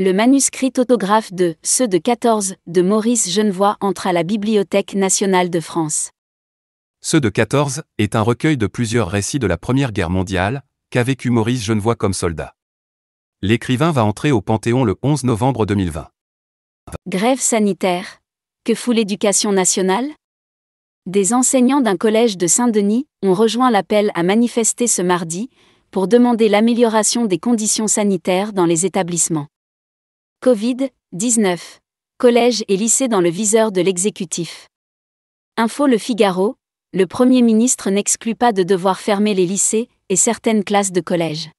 Le manuscrit autographe de Ceux de 14 de Maurice Genevois entre à la Bibliothèque nationale de France. Ceux de 14 est un recueil de plusieurs récits de la Première Guerre mondiale, qu'a vécu Maurice Genevois comme soldat. L'écrivain va entrer au Panthéon le 11 novembre 2020. Grève sanitaire. Que fout l'éducation nationale Des enseignants d'un collège de Saint-Denis ont rejoint l'appel à manifester ce mardi pour demander l'amélioration des conditions sanitaires dans les établissements. Covid-19. Collège et lycée dans le viseur de l'exécutif. Info Le Figaro, le Premier ministre n'exclut pas de devoir fermer les lycées et certaines classes de collège.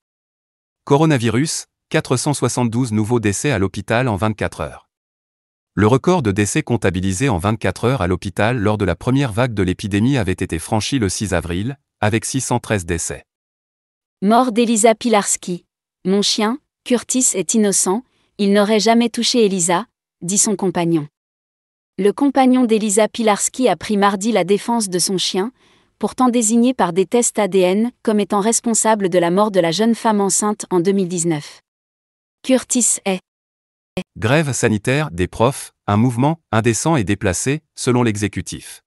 Coronavirus, 472 nouveaux décès à l'hôpital en 24 heures. Le record de décès comptabilisé en 24 heures à l'hôpital lors de la première vague de l'épidémie avait été franchi le 6 avril, avec 613 décès. Mort d'Elisa Pilarski. Mon chien, Curtis est innocent, il n'aurait jamais touché Elisa, dit son compagnon. Le compagnon d'Elisa Pilarski a pris mardi la défense de son chien, pourtant désigné par des tests ADN comme étant responsable de la mort de la jeune femme enceinte en 2019. Curtis est. Grève sanitaire des profs, un mouvement indécent et déplacé, selon l'exécutif.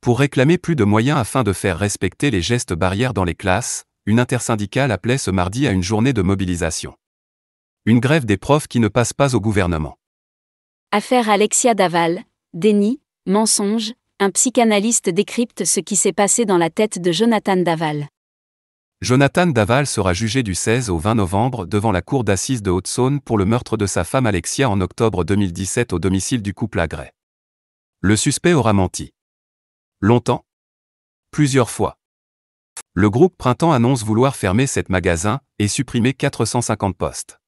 Pour réclamer plus de moyens afin de faire respecter les gestes barrières dans les classes, une intersyndicale appelait ce mardi à une journée de mobilisation. Une grève des profs qui ne passe pas au gouvernement. Affaire Alexia Daval, déni, mensonge, un psychanalyste décrypte ce qui s'est passé dans la tête de Jonathan Daval. Jonathan Daval sera jugé du 16 au 20 novembre devant la cour d'assises de Haute-Saône pour le meurtre de sa femme Alexia en octobre 2017 au domicile du couple Agré. Le suspect aura menti. Longtemps Plusieurs fois. Le groupe Printemps annonce vouloir fermer cet magasin et supprimer 450 postes.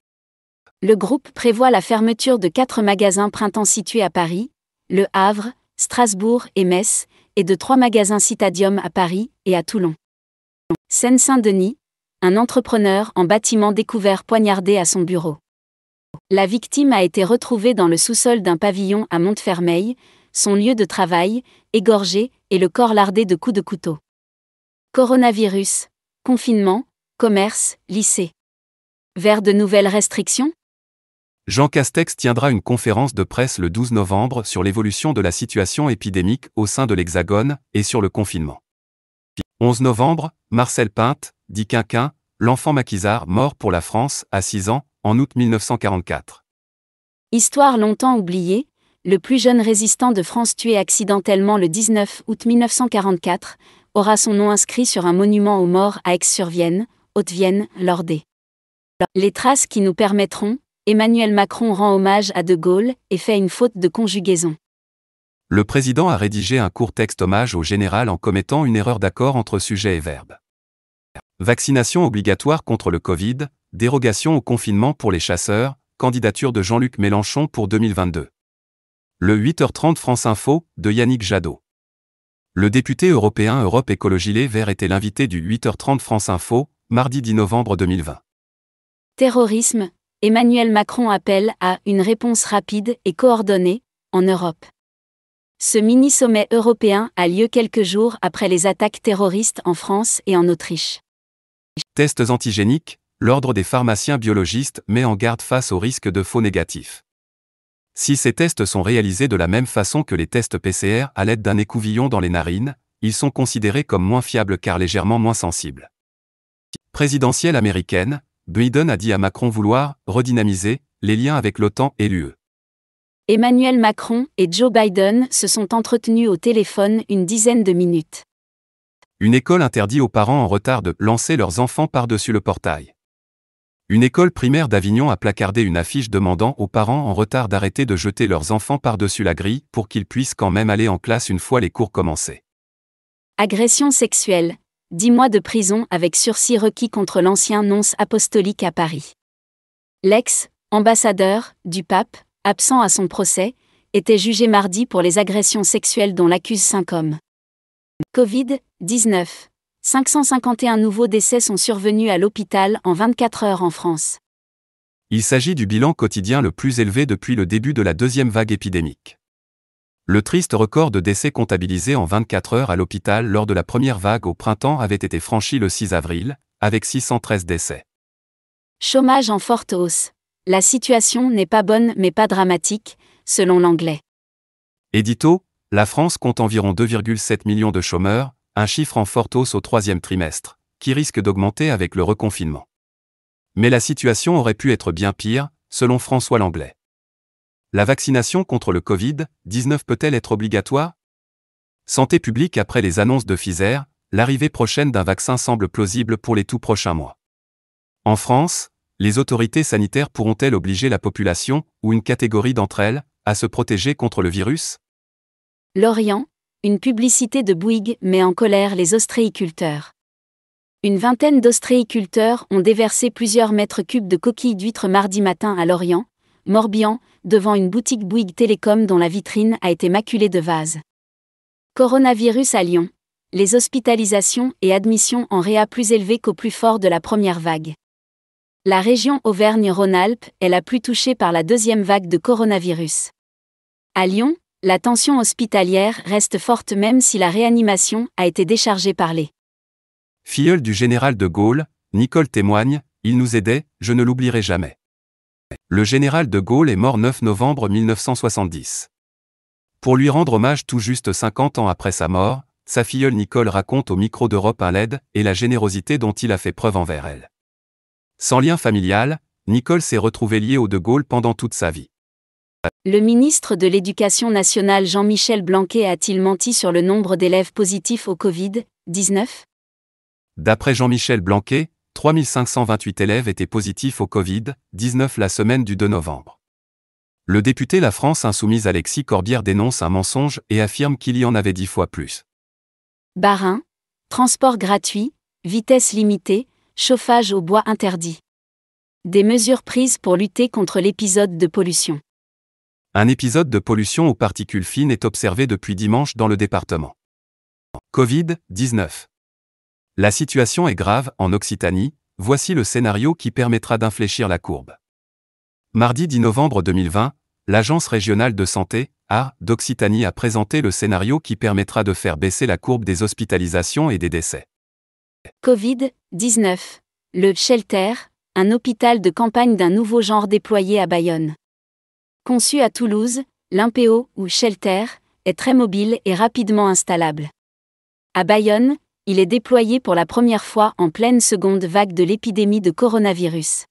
Le groupe prévoit la fermeture de quatre magasins printemps situés à Paris, Le Havre, Strasbourg et Metz, et de trois magasins Citadium à Paris et à Toulon. Seine-Saint-Denis, un entrepreneur en bâtiment découvert poignardé à son bureau. La victime a été retrouvée dans le sous-sol d'un pavillon à Montfermeil, son lieu de travail, égorgé et le corps lardé de coups de couteau. Coronavirus, confinement, commerce, lycée. Vers de nouvelles restrictions Jean Castex tiendra une conférence de presse le 12 novembre sur l'évolution de la situation épidémique au sein de l'Hexagone et sur le confinement. 11 novembre, Marcel Pinte, dit Quinquin, l'enfant maquisard mort pour la France à 6 ans, en août 1944. Histoire longtemps oubliée, le plus jeune résistant de France tué accidentellement le 19 août 1944, aura son nom inscrit sur un monument aux morts à Aix-sur-Vienne, Haute-Vienne, lors Les traces qui nous permettront, Emmanuel Macron rend hommage à De Gaulle et fait une faute de conjugaison. Le président a rédigé un court texte hommage au général en commettant une erreur d'accord entre sujet et verbe. Vaccination obligatoire contre le Covid, dérogation au confinement pour les chasseurs, candidature de Jean-Luc Mélenchon pour 2022. Le 8h30 France Info, de Yannick Jadot. Le député européen Europe Écologie Les Verts était l'invité du 8h30 France Info, mardi 10 novembre 2020. Terrorisme, Emmanuel Macron appelle à une réponse rapide et coordonnée en Europe. Ce mini-sommet européen a lieu quelques jours après les attaques terroristes en France et en Autriche. Tests antigéniques, l'Ordre des pharmaciens biologistes met en garde face au risque de faux négatifs. Si ces tests sont réalisés de la même façon que les tests PCR à l'aide d'un écouvillon dans les narines, ils sont considérés comme moins fiables car légèrement moins sensibles. Présidentielle américaine, Biden a dit à Macron vouloir redynamiser les liens avec l'OTAN et l'UE. Emmanuel Macron et Joe Biden se sont entretenus au téléphone une dizaine de minutes. Une école interdit aux parents en retard de lancer leurs enfants par-dessus le portail. Une école primaire d'Avignon a placardé une affiche demandant aux parents en retard d'arrêter de jeter leurs enfants par-dessus la grille pour qu'ils puissent quand même aller en classe une fois les cours commencés. Agression sexuelle, 10 mois de prison avec sursis requis contre l'ancien nonce apostolique à Paris. L'ex, ambassadeur, du pape, absent à son procès, était jugé mardi pour les agressions sexuelles dont l'accusent cinq hommes. Covid-19. 551 nouveaux décès sont survenus à l'hôpital en 24 heures en France. Il s'agit du bilan quotidien le plus élevé depuis le début de la deuxième vague épidémique. Le triste record de décès comptabilisés en 24 heures à l'hôpital lors de la première vague au printemps avait été franchi le 6 avril, avec 613 décès. Chômage en forte hausse. La situation n'est pas bonne mais pas dramatique, selon l'anglais. Édito, la France compte environ 2,7 millions de chômeurs, un chiffre en forte hausse au troisième trimestre, qui risque d'augmenter avec le reconfinement. Mais la situation aurait pu être bien pire, selon François Langlais. La vaccination contre le Covid-19 peut-elle être obligatoire Santé publique après les annonces de Pfizer, l'arrivée prochaine d'un vaccin semble plausible pour les tout prochains mois. En France, les autorités sanitaires pourront-elles obliger la population, ou une catégorie d'entre elles, à se protéger contre le virus Lorient, une publicité de Bouygues met en colère les ostréiculteurs. Une vingtaine d'ostréiculteurs ont déversé plusieurs mètres cubes de coquilles d'huîtres mardi matin à Lorient, Morbihan, devant une boutique Bouygues Télécom dont la vitrine a été maculée de vases. Coronavirus à Lyon. Les hospitalisations et admissions en réa plus élevées qu'au plus fort de la première vague. La région Auvergne-Rhône-Alpes est la plus touchée par la deuxième vague de coronavirus. À Lyon, la tension hospitalière reste forte même si la réanimation a été déchargée par les. Filleul du général de Gaulle, Nicole témoigne, il nous aidait, je ne l'oublierai jamais le général de Gaulle est mort 9 novembre 1970. Pour lui rendre hommage tout juste 50 ans après sa mort, sa filleule Nicole raconte au micro d'Europe un l'aide et la générosité dont il a fait preuve envers elle. Sans lien familial, Nicole s'est retrouvée liée au De Gaulle pendant toute sa vie. Le ministre de l'Éducation nationale Jean-Michel Blanquet a-t-il menti sur le nombre d'élèves positifs au Covid-19 D'après Jean-Michel Blanquet, 3528 élèves étaient positifs au Covid-19 la semaine du 2 novembre. Le député La France Insoumise Alexis Corbière dénonce un mensonge et affirme qu'il y en avait dix fois plus. Barin, transport gratuit, vitesse limitée, chauffage au bois interdit. Des mesures prises pour lutter contre l'épisode de pollution. Un épisode de pollution aux particules fines est observé depuis dimanche dans le département. Covid-19. La situation est grave en Occitanie, voici le scénario qui permettra d'infléchir la courbe. Mardi 10 novembre 2020, l'Agence régionale de santé, A, d'Occitanie a présenté le scénario qui permettra de faire baisser la courbe des hospitalisations et des décès. Covid-19. Le Shelter, un hôpital de campagne d'un nouveau genre déployé à Bayonne. Conçu à Toulouse, l'Impo ou Shelter, est très mobile et rapidement installable. À Bayonne, il est déployé pour la première fois en pleine seconde vague de l'épidémie de coronavirus.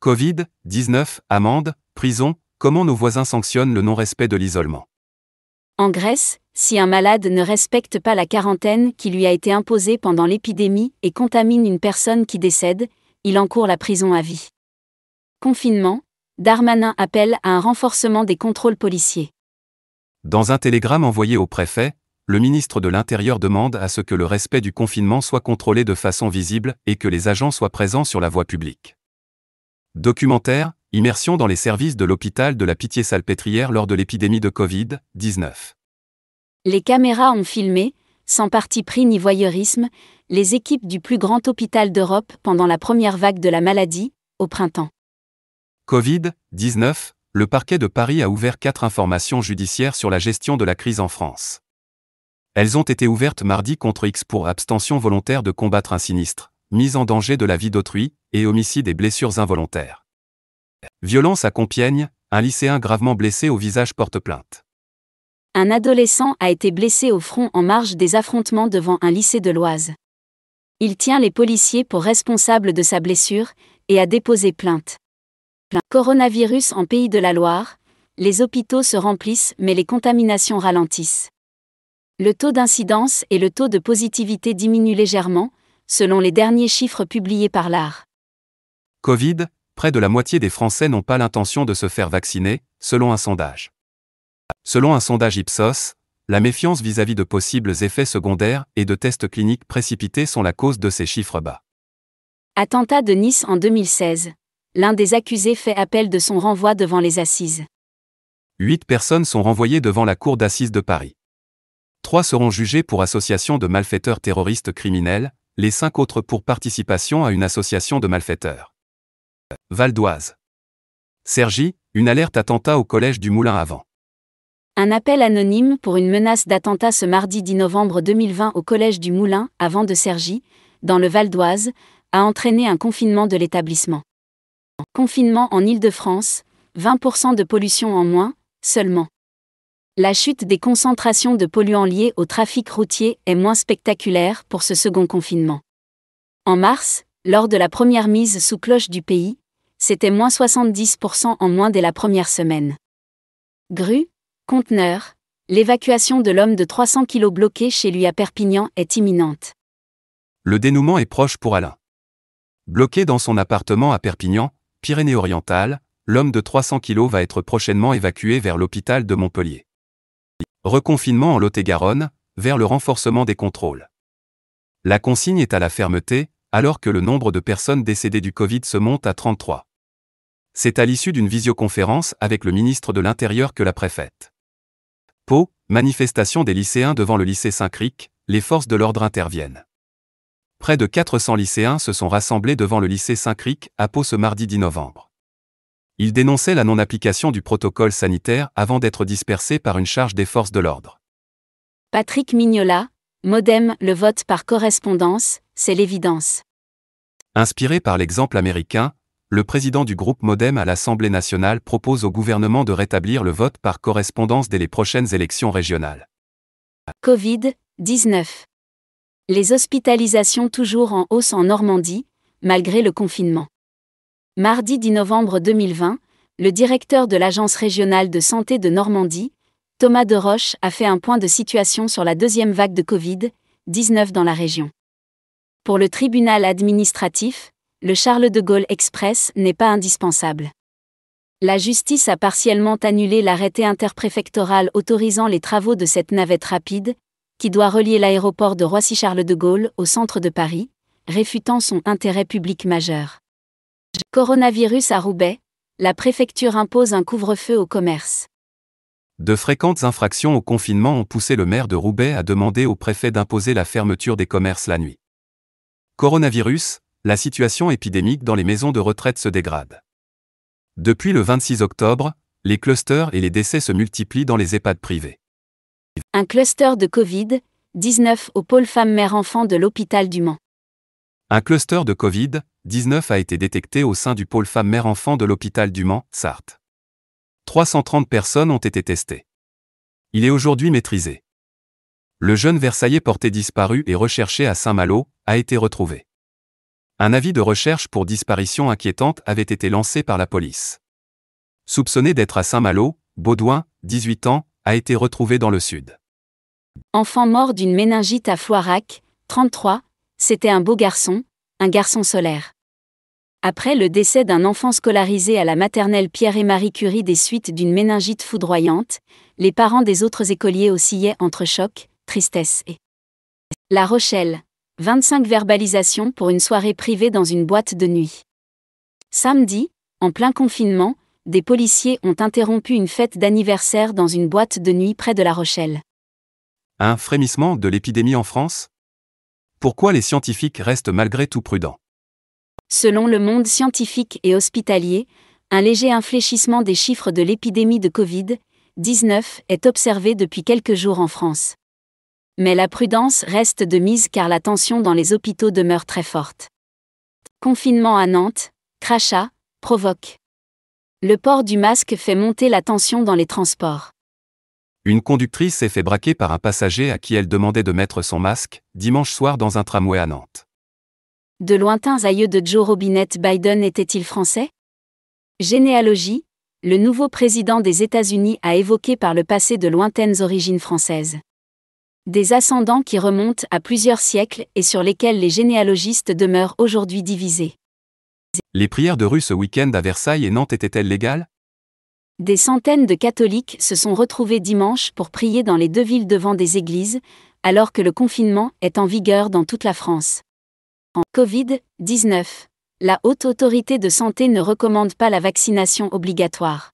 Covid-19, amende, prison, comment nos voisins sanctionnent le non-respect de l'isolement. En Grèce, si un malade ne respecte pas la quarantaine qui lui a été imposée pendant l'épidémie et contamine une personne qui décède, il encourt la prison à vie. Confinement, Darmanin appelle à un renforcement des contrôles policiers. Dans un télégramme envoyé au préfet, le ministre de l'Intérieur demande à ce que le respect du confinement soit contrôlé de façon visible et que les agents soient présents sur la voie publique. Documentaire Immersion dans les services de l'hôpital de la Pitié-Salpêtrière lors de l'épidémie de Covid-19. Les caméras ont filmé, sans parti pris ni voyeurisme, les équipes du plus grand hôpital d'Europe pendant la première vague de la maladie, au printemps. Covid-19, le parquet de Paris a ouvert quatre informations judiciaires sur la gestion de la crise en France. Elles ont été ouvertes mardi contre X pour abstention volontaire de combattre un sinistre, mise en danger de la vie d'autrui, et homicide et blessures involontaires. Violence à Compiègne, un lycéen gravement blessé au visage porte plainte. Un adolescent a été blessé au front en marge des affrontements devant un lycée de l'Oise. Il tient les policiers pour responsables de sa blessure et a déposé plainte. Coronavirus en Pays de la Loire, les hôpitaux se remplissent mais les contaminations ralentissent. Le taux d'incidence et le taux de positivité diminuent légèrement, selon les derniers chiffres publiés par l'Art. Covid, près de la moitié des Français n'ont pas l'intention de se faire vacciner, selon un sondage. Selon un sondage Ipsos, la méfiance vis-à-vis de possibles effets secondaires et de tests cliniques précipités sont la cause de ces chiffres bas. Attentat de Nice en 2016. L'un des accusés fait appel de son renvoi devant les assises. Huit personnes sont renvoyées devant la cour d'assises de Paris. Trois seront jugés pour association de malfaiteurs terroristes criminels, les cinq autres pour participation à une association de malfaiteurs. Val d'Oise. Sergi, une alerte attentat au collège du Moulin avant. Un appel anonyme pour une menace d'attentat ce mardi 10 novembre 2020 au collège du Moulin, avant de Sergi, dans le Val d'Oise, a entraîné un confinement de l'établissement. Confinement en ile de france 20% de pollution en moins, seulement. La chute des concentrations de polluants liés au trafic routier est moins spectaculaire pour ce second confinement. En mars, lors de la première mise sous cloche du pays, c'était moins 70% en moins dès la première semaine. Grue, conteneur, l'évacuation de l'homme de 300 kg bloqué chez lui à Perpignan est imminente. Le dénouement est proche pour Alain. Bloqué dans son appartement à Perpignan, Pyrénées-Orientales, l'homme de 300 kg va être prochainement évacué vers l'hôpital de Montpellier. Reconfinement en Lot-et-Garonne, vers le renforcement des contrôles. La consigne est à la fermeté, alors que le nombre de personnes décédées du Covid se monte à 33. C'est à l'issue d'une visioconférence avec le ministre de l'Intérieur que la préfète. Pau, manifestation des lycéens devant le lycée Saint-Cric, les forces de l'ordre interviennent. Près de 400 lycéens se sont rassemblés devant le lycée Saint-Cric à Pau ce mardi 10 novembre. Il dénonçait la non-application du protocole sanitaire avant d'être dispersé par une charge des forces de l'ordre. Patrick Mignola, Modem, le vote par correspondance, c'est l'évidence. Inspiré par l'exemple américain, le président du groupe Modem à l'Assemblée nationale propose au gouvernement de rétablir le vote par correspondance dès les prochaines élections régionales. Covid-19. Les hospitalisations toujours en hausse en Normandie, malgré le confinement. Mardi 10 novembre 2020, le directeur de l'Agence régionale de santé de Normandie, Thomas Deroche, a fait un point de situation sur la deuxième vague de Covid-19 dans la région. Pour le tribunal administratif, le Charles de Gaulle Express n'est pas indispensable. La justice a partiellement annulé l'arrêté interpréfectoral autorisant les travaux de cette navette rapide, qui doit relier l'aéroport de Roissy-Charles de Gaulle au centre de Paris, réfutant son intérêt public majeur. Coronavirus à Roubaix, la préfecture impose un couvre-feu au commerce. De fréquentes infractions au confinement ont poussé le maire de Roubaix à demander au préfet d'imposer la fermeture des commerces la nuit. Coronavirus, la situation épidémique dans les maisons de retraite se dégrade. Depuis le 26 octobre, les clusters et les décès se multiplient dans les EHPAD privés. Un cluster de Covid-19 au pôle femme mère enfant de l'hôpital du Mans. Un cluster de Covid-19 a été détecté au sein du pôle femme mère enfant de l'hôpital du Mans, Sarthe. 330 personnes ont été testées. Il est aujourd'hui maîtrisé. Le jeune Versaillais porté disparu et recherché à Saint-Malo a été retrouvé. Un avis de recherche pour disparition inquiétante avait été lancé par la police. Soupçonné d'être à Saint-Malo, Baudouin, 18 ans, a été retrouvé dans le sud. Enfant mort d'une méningite à Floirac, 33, c'était un beau garçon, un garçon solaire. Après le décès d'un enfant scolarisé à la maternelle Pierre et Marie Curie des suites d'une méningite foudroyante, les parents des autres écoliers oscillaient entre choc, tristesse et La Rochelle. 25 verbalisations pour une soirée privée dans une boîte de nuit. Samedi, en plein confinement, des policiers ont interrompu une fête d'anniversaire dans une boîte de nuit près de La Rochelle. Un frémissement de l'épidémie en France pourquoi les scientifiques restent malgré tout prudents Selon le monde scientifique et hospitalier, un léger infléchissement des chiffres de l'épidémie de Covid-19 est observé depuis quelques jours en France. Mais la prudence reste de mise car la tension dans les hôpitaux demeure très forte. Confinement à Nantes, crachat, provoque. Le port du masque fait monter la tension dans les transports. Une conductrice s'est fait braquer par un passager à qui elle demandait de mettre son masque, dimanche soir dans un tramway à Nantes. De lointains aïeux de Joe Robinette Biden étaient-ils français Généalogie, le nouveau président des États-Unis a évoqué par le passé de lointaines origines françaises. Des ascendants qui remontent à plusieurs siècles et sur lesquels les généalogistes demeurent aujourd'hui divisés. Les prières de rue ce week-end à Versailles et Nantes étaient-elles légales des centaines de catholiques se sont retrouvés dimanche pour prier dans les deux villes devant des églises, alors que le confinement est en vigueur dans toute la France. En Covid-19, la haute autorité de santé ne recommande pas la vaccination obligatoire.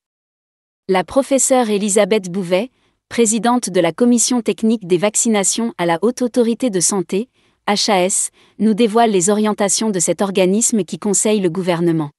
La professeure Elisabeth Bouvet, présidente de la commission technique des vaccinations à la haute autorité de santé, HAS, nous dévoile les orientations de cet organisme qui conseille le gouvernement.